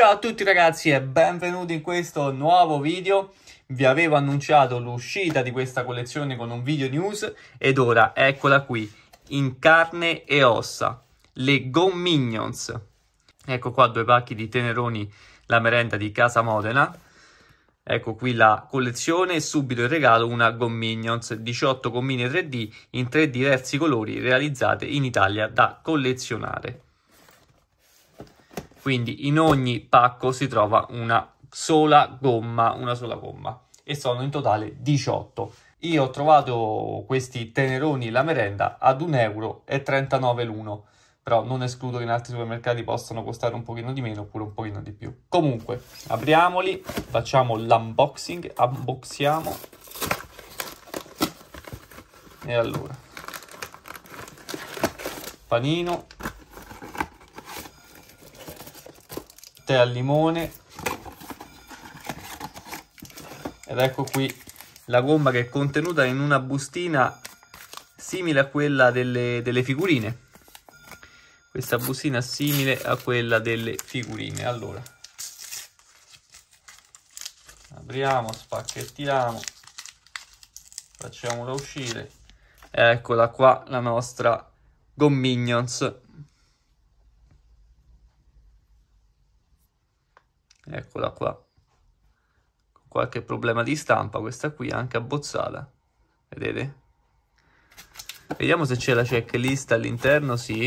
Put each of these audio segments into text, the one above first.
Ciao a tutti ragazzi e benvenuti in questo nuovo video. Vi avevo annunciato l'uscita di questa collezione con un video news ed ora eccola qui, in carne e ossa, le Go Minions. Ecco qua due pacchi di teneroni, la merenda di Casa Modena. Ecco qui la collezione e subito in regalo una Go Minions, 18 gommine 3D in tre diversi colori realizzate in Italia da collezionare quindi in ogni pacco si trova una sola gomma, una sola gomma e sono in totale 18. Io ho trovato questi teneroni la merenda ad 1,39 euro l'uno, però non escludo che in altri supermercati possano costare un pochino di meno oppure un pochino di più. Comunque, apriamoli, facciamo l'unboxing, unboxiamo. E allora, panino, tè al limone ed ecco qui la gomma che è contenuta in una bustina simile a quella delle, delle figurine questa bustina simile a quella delle figurine allora apriamo spacchettiamo facciamola uscire eccola qua la nostra gomminions eccola qua con qualche problema di stampa questa qui è anche abbozzata vedete vediamo se c'è la checklist all'interno sì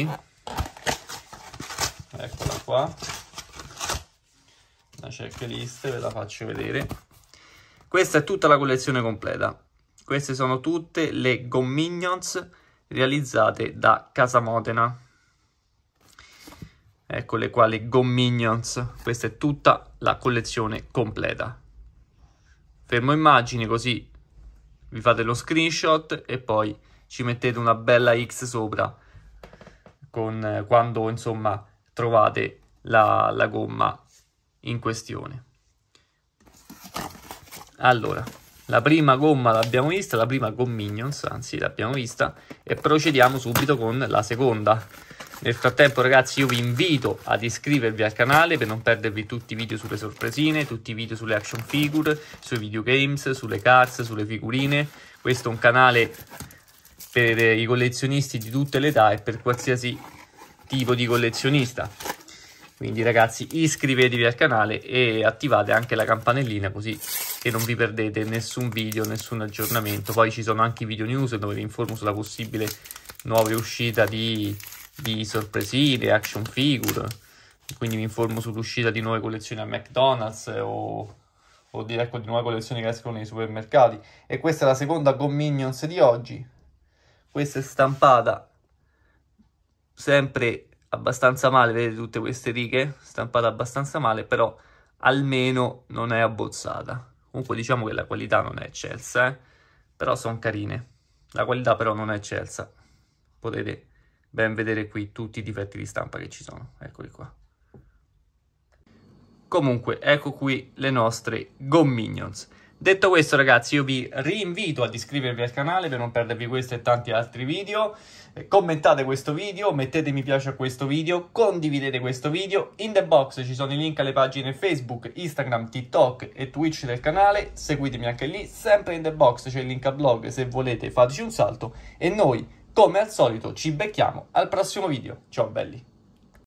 eccola qua la checklist ve la faccio vedere questa è tutta la collezione completa queste sono tutte le Gomignons realizzate da Casa Modena eccole qua le Gomminions, questa è tutta la collezione completa. Fermo immagine così vi fate lo screenshot e poi ci mettete una bella X sopra con, eh, quando insomma trovate la, la gomma in questione. Allora, la prima gomma l'abbiamo vista, la prima Gomminions, anzi l'abbiamo vista, e procediamo subito con la seconda. Nel frattempo ragazzi io vi invito ad iscrivervi al canale per non perdervi tutti i video sulle sorpresine, tutti i video sulle action figure, sui videogames, sulle cards, sulle figurine. Questo è un canale per i collezionisti di tutte le età e per qualsiasi tipo di collezionista. Quindi ragazzi iscrivetevi al canale e attivate anche la campanellina così che non vi perdete nessun video, nessun aggiornamento. Poi ci sono anche i video news dove vi informo sulla possibile nuova uscita di di sorpresine, action figure, quindi vi informo sull'uscita di nuove collezioni a McDonald's eh, o, o di, ecco, di nuove collezioni che escono nei supermercati. E questa è la seconda Gomminions di oggi, questa è stampata sempre abbastanza male, vedete tutte queste righe, stampata abbastanza male, però almeno non è abbozzata. Comunque diciamo che la qualità non è eccelsa, eh? però sono carine. La qualità però non è eccelsa. Potete ben vedere qui tutti i difetti di stampa che ci sono. Eccoli qua. Comunque, ecco qui le nostre Gomminions. Detto questo ragazzi io vi rinvito ad iscrivervi al canale per non perdervi questo e tanti altri video, eh, commentate questo video, mettete mi piace a questo video, condividete questo video, in the box ci sono i link alle pagine Facebook, Instagram, TikTok e Twitch del canale, seguitemi anche lì, sempre in the box c'è il link a blog se volete fateci un salto e noi come al solito ci becchiamo al prossimo video. Ciao belli!